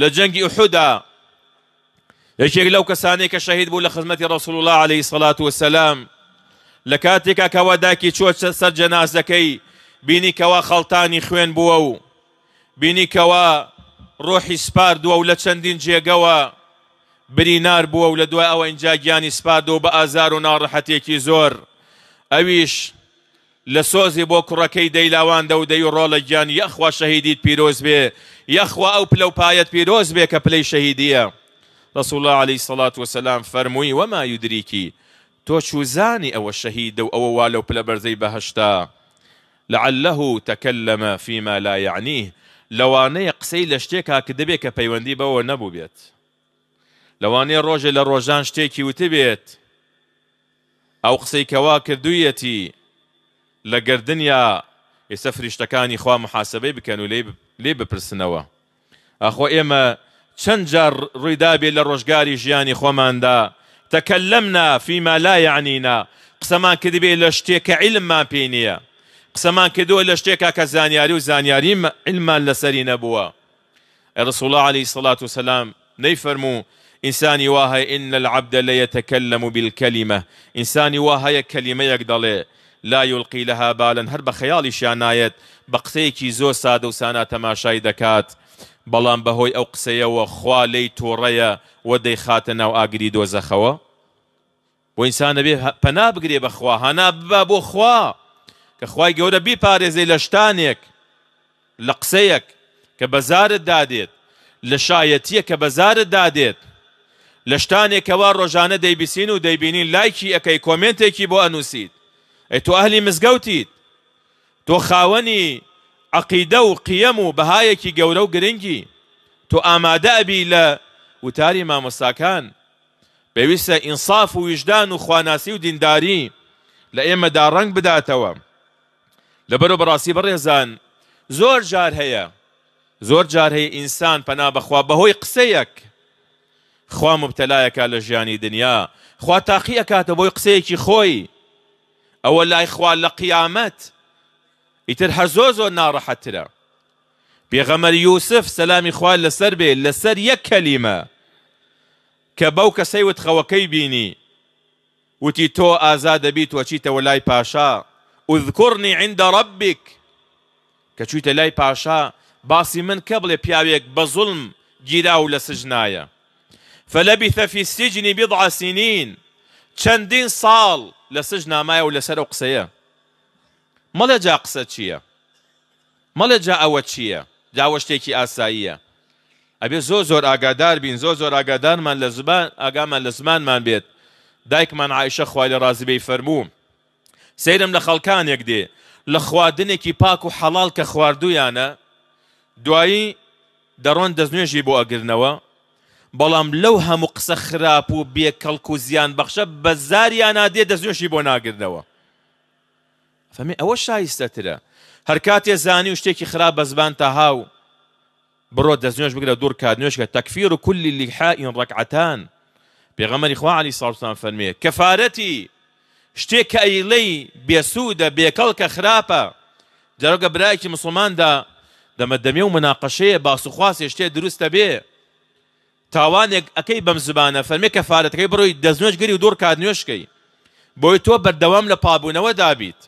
لە جەنگی ئوحدا یەکێک لەو کەسانێک کە شەهید بوو لە خزمەتی ڕسول الله عليه سڵات وسلام لە کاتێکا کەواداکی چوە سەر جەنازەکەی بینی کەوا خەڵتانی خوێن بووە و بینی کەوا ڕۆحی سپاردووە و لە چەندین جێگەوە برینار بووە و لە دوای ئەوە ئینجاگیانی سپادۆ بە ئازار و ناڕەحەتێکی زۆر ئەویش لە سۆزی بۆ کوڕەکەی دەیلاواندا و دەی ڕۆ لە گیان یەخوا شەهیدیت پیرۆز بێ یەخوا ئەو پلە و پایەت پیرۆز بێ کە پلەی شەهیدیە رسول الله عليه الصلاة والسلام فرمووی وما یودریکی تۆ چوزانی ئەوە شەهیدە و ئەوە والە و پلە بەرزەی بەهشتا لعله تەکەلەمە فيما لا يعنيه لەوانەیە قسەی لە شتێکا کە دەبێت کە پەیوەندی بەوە نەبوو بێت لەوانەیە ڕۆژێ لە ڕۆژان شتێکی وتبێت ئەو قسەی کەوا کردوویەتی لە گردنیا ئێستا فریشتەکانی خوا محاسبه بکەن و لێ بپرسنەوە ئەخۆ ئێمە چەند جار ڕوویدابێ لە ڕۆژگاری ژیانی خۆماندا فيما لا يعنينا قسما كذبي لە علم ما بينيا قسما قسەمان کردووە كزانياري وزانياري علم ما و زانیاری الرسول الله عليه الصلاة والسلام نيفرمو إنساني واهي إن العبد ليتكلم بالكلمة إنساني واهي كلمة يقدر لا یلقی لەها بالن هەر بە خەیاڵیشیان نایەت بە قسەیەکی زۆر سادە و سانا تەماشای دەکات بەڵام بەهۆی ئەو قسەیەوە خوا لی تۆڕەیە و دەی خاتە ناو ئاگری دۆزەخەوە بۆ ئینسانە بێ پەنا بگرێ بەخوا هەنا ببا بۆ خوا کە خوای گەورە بیپارێزەی لە شتانێک لە قسەیەک کە بەزارت دادێت لە شایەتیە کە بەزارت دادێت لە شتانێکەوە ڕۆژانە دەیبیسین و دەیبینین لایکی ئەەکەی کۆمنتێکی بۆ ئەنووسیت تۆ ئەهلی مزگەوتیت تۆ خاوەنی عقیدە و قیەم و بەهایەکی گەورە و گرنگی تۆ ئامادە ئەبی لە وتاری مامۆستاکان پێویستە ئینصاف و ویژدان و خواناسی و دینداری لە ئێمەدا ڕنگ بداتەوە لە بەرە بەڕاستی بەڕێزان زۆر جار هەیە زۆر جار هەیە ئینسان پەنا بەخوا بەهۆی قسەیەک خوا مبتەلایەکە لە ژیانی دنیا خوا تاقی ئەکاتە بۆی قسەیەکی خۆی أولا إخوان لقيامات لە زوزو ئیتر حترا زۆ يوسف سلام إخوان لسربي سەلامی خوا لەسەر سيوت لەسەر یەک کەلیمە کە بەو کەسەی وتخەوەکەی بینی وتی تۆ ئازا عند ربك كشيت لاي باشا باسي من كبل بياويك بظلم جيراو لسجنايا فلبث في السجن بضع سنين شندين صال لە سژ نامایە و لەسەر و قسەیە مەڵێ جا قسە چییە مەڵێ جا ئەوە چییە جاوەشتێکی ئاساییە ئەبێ زۆ زۆر ئاگادار بین زۆ زۆر ئاگادارمان لە زبان ئاگامان لە زمانمان بێت دایکمان عیشە خوای لە ڕازبەی فەرموو سەیرم لە خەڵکانێک دێ لە خواردنێکی پاک و حەڵال کە خواردویانە دوایی دەڕۆن دەستنوێژی بۆ ئەگرنەوە بەڵام لەو هەموو قسە خراپ و بێ کەڵکو زیان بەخشە بە زاریان نادێ دەستێشی بۆ ناگردەوە فەمی ئەوە شایستەترە هەر کاتێ زانی و شتێکی خراپ بە زبان تا هاو بڕۆ دەستێش بگرە دوور کات نوێشکە تەکفیر و کولی لیحائین ڕەکعتان پێغەمەری خوا علی ساڵسان فەرمێ کەفارەتی شتێک کە ئەیلەی بێسوودە بێکەڵکە خراپە جەرۆگە برایکی مسلماندا دەمەدەمێ و مناقەشەیە باسوخواستێ شتێ دروستە بێ تاوانێک ئەەکەی بەم زبانە فەرمی کە فارەتەکەی بڕۆی دەستنوێش گەری و دوور کات نوێشکەی بۆی تۆ بەردەوام لە پابوونەوە دابیت